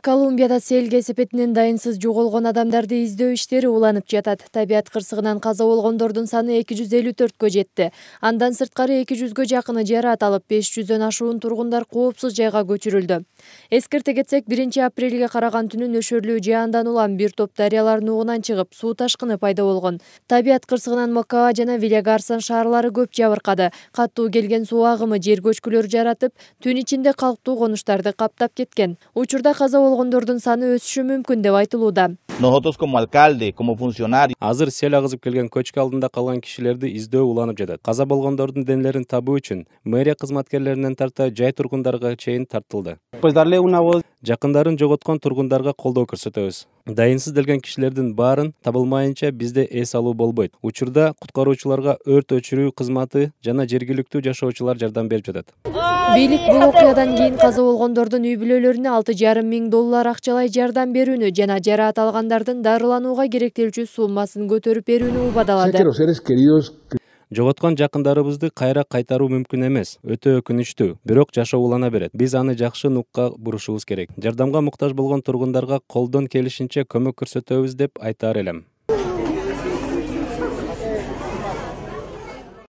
колумбияда сел кесепетинен дайынсыз жоголгон адамдарды издөө иштери уланып жатат табият кырсыгынан каза болгондордун саны эки жүз элүү төрткө жетти андан сырткары эки жүзгө жакыны жараат алып беш жүздөн ашуун тургундар коопсуз жайга көчүрүлдү эскерте кетсек биринчи апрелге караган түнү нөшөрлүү жаандан улам бир топ дарыялардын нуугунан чыгып суу ташкыны пайда болгон табият кырсыгынан макаа жана вилягарсан шаарлары көп жабыркады катуу келген суу агымы жер көчкүлөр жаратып түн ичинде калктуу конуштарды каптап кеткен учурда каза болгондордун саны өсүшү мүмкүн деп айтылууда nosotros como alcalde азыр сел агызып келген көчкү алдында калган кишилерди издөө уланып жатат каза болгондордун денелерин табуу үчүн мэрия кызматкерлеринен тарта жай тургундарга чейин тартылды жакындарын жоготкон тургундарга колдоо көрсөтөбүз дайынсыз делген кишилердин баарын табылмайынча бизде эс алуу болбойт учурда куткаруучуларга өрт өчүрүү кызматы жана жергиликтүү жашоочулар жардам берип жатат бийлик бул окуядан кийин каза болгондордун үй бүлөлөрүнө алты жарым миң доллар акчалай жардам берүүнү жана жараат алгандардын дарыланууга керектелчү суммасын көтөрүп берүүнү убадалады жоготкон жакындарыбызды кайра кайтаруу мүмкүн эмес өтө өкүнүчтүү бирок жашоо улана берет биз аны жакшы нукка бурушубуз керек жардамга муктаж болгон тургундарга колдон келишинче көмөк көрсөтөбүз деп айтар элем